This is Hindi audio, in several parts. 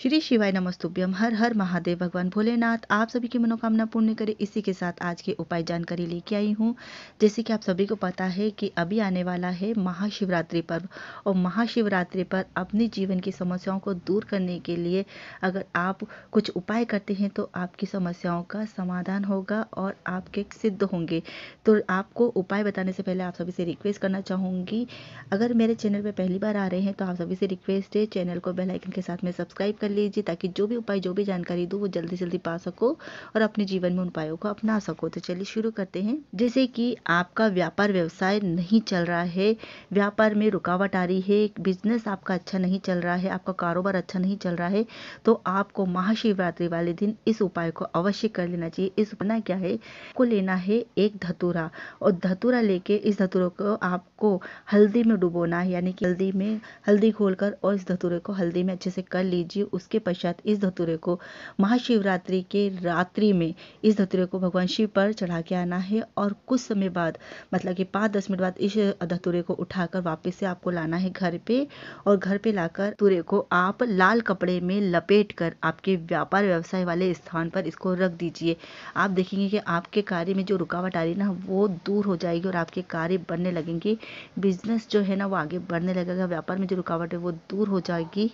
श्री शिवाय नमस्तुभ्यम हर हर महादेव भगवान भोलेनाथ आप सभी की मनोकामना पूर्ण करें इसी के साथ आज के उपाय जानकारी लेके आई हूँ जैसे कि आप सभी को पता है कि अभी आने वाला है महाशिवरात्रि पर्व और महाशिवरात्रि पर अपने जीवन की समस्याओं को दूर करने के लिए अगर आप कुछ उपाय करते हैं तो आपकी समस्याओं का समाधान होगा और आपके सिद्ध होंगे तो आपको उपाय बताने से पहले आप सभी से रिक्वेस्ट करना चाहूँगी अगर मेरे चैनल पर पहली बार आ रहे हैं तो आप सभी से रिक्वेस्ट है चैनल को बेलाइकन के साथ में सब्सक्राइब कर लीजिए ताकि जो भी उपाय जो भी जानकारी दो वो जल्दी जल्दी पा सको और अपने जीवन में उन उपायों को अपना सको तो चलिए शुरू करते हैं जैसे कि आपका व्यापार व्यवसाय नहीं चल रहा है व्यापार में रुकावट आ रही है बिजनेस आपका अच्छा नहीं चल रहा है आपका कारोबार अच्छा नहीं चल रहा है तो आपको महाशिवरात्रि वाले दिन इस उपाय को अवश्य कर लेना चाहिए इस उपाय क्या है आपको लेना है एक धतूरा और धतूरा लेके इस धतूरे को आपको हल्दी में डुबोना है यानी कि हल्दी में हल्दी घोल और इस धतूरे को हल्दी में अच्छे से कर लीजिए उसके पश्चात इस धतुरे को महाशिवरात्रि के रात्रि में इस धतुरे को भगवान शिव पर चढ़ा के आना है और कुछ समय बाद मतलब कि पाँच दस मिनट बाद इस धतुरे को उठाकर वापस से आपको लाना है घर पे और घर पे लाकर तुरे को आप लाल कपड़े में लपेट कर आपके व्यापार व्यवसाय वाले स्थान पर इसको रख दीजिए आप देखेंगे कि आपके कार्य में जो रुकावट आ रही ना वो दूर हो जाएगी और आपके कार्य बनने लगेंगे बिजनेस जो है ना वो आगे बढ़ने लगेगा व्यापार में जो रुकावट है वो दूर हो जाएगी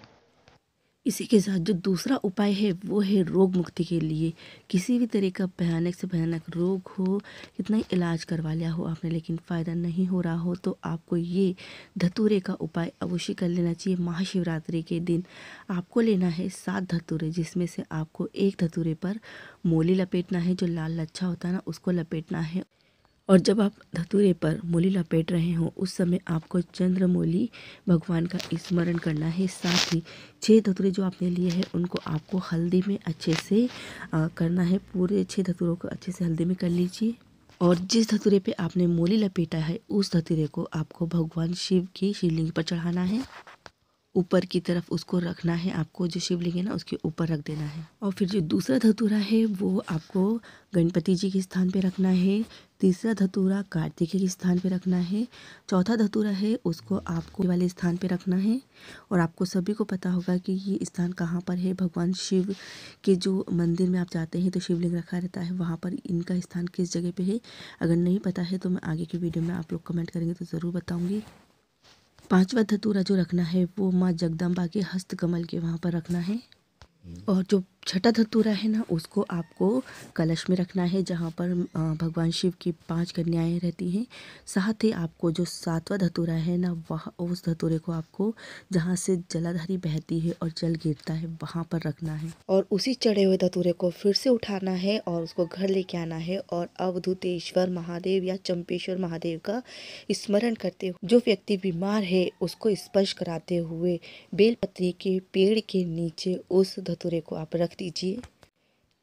इसी के साथ जो दूसरा उपाय है वो है रोग मुक्ति के लिए किसी भी तरह का भयानक से भयानक रोग हो कितना ही इलाज करवा लिया हो आपने लेकिन फ़ायदा नहीं हो रहा हो तो आपको ये धतूरे का उपाय अवश्य कर लेना चाहिए महाशिवरात्रि के दिन आपको लेना है सात धतूरे जिसमें से आपको एक धतूरे पर मोली लपेटना है जो लाल लच्छा होता है ना उसको लपेटना है और जब आप धतूरे पर मूली लपेट रहे हों उस समय आपको चंद्रमूली भगवान का स्मरण करना है साथ ही छः धतूरे जो आपने लिए हैं उनको आपको हल्दी में अच्छे से आ, करना है पूरे छः धतूरों को अच्छे से हल्दी में कर लीजिए और जिस धतूरे पे आपने मूली लपेटा है उस धतूरे को आपको भगवान शिव की शिवलिंग पर चढ़ाना है ऊपर की तरफ उसको रखना है आपको जो शिवलिंग है ना उसके ऊपर रख देना है और फिर जो दूसरा धतूरा है वो आपको गणपति जी के स्थान पे रखना है तीसरा धतूरा कार्तिक के स्थान पे रखना है चौथा धतूरा है उसको आपको वाले स्थान पे रखना है और आपको सभी को पता होगा कि ये स्थान कहाँ पर है भगवान शिव के जो मंदिर में आप जाते हैं तो शिवलिंग रखा रहता है वहाँ पर इनका स्थान किस जगह पर है अगर नहीं पता है तो मैं आगे की वीडियो में आप लोग कमेंट करेंगे तो ज़रूर बताऊँगी पांचवा धतूरा जो रखना है वो माँ जगदम्बा के हस्त कमल के वहाँ पर रखना है और जो छठा धतूरा है ना उसको आपको कलश में रखना है जहाँ पर भगवान शिव की पांच कन्याएं रहती हैं साथ ही आपको जो सातवां धतूरा है ना वह उस धतूरे को आपको जहाँ से जलाधारी बहती है और जल गिरता है वहाँ पर रखना है और उसी चढ़े हुए धतूरे को फिर से उठाना है और उसको घर लेके आना है और अवधुतेश्वर महादेव या चंपेश्वर महादेव का स्मरण करते हुए जो व्यक्ति बीमार है उसको स्पर्श कराते हुए बेलपत्री के पेड़ के नीचे उस धतूरे को आप रख दीजिए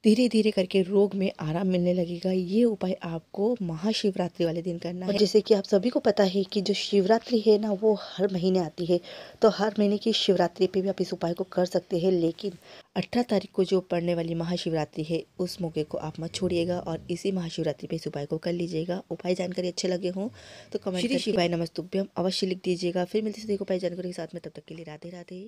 धीरे धीरे करके रोग में आराम मिलने लगेगा ये उपाय आपको महाशिवरात्रि वाले दिन करना है जैसे कि आप सभी को पता है कि जो शिवरात्रि है ना वो हर महीने आती है तो हर महीने की शिवरात्रि पे भी आप इस उपाय को कर सकते हैं लेकिन 18 तारीख को जो पड़ने वाली महाशिवरात्रि है उस मौके को आप मत छोड़िएगा और इसी महाशिवरात्रि पे इस उपाय को कर लीजिएगा उपाय जानकारी अच्छे लगे हों तो कमेंट शिवाय नमस्तुभ्यम अवश्य लिख दीजिएगा फिर मिलते सभी उपाय जानकारी के साथ में तब तक के लिए राधे राधे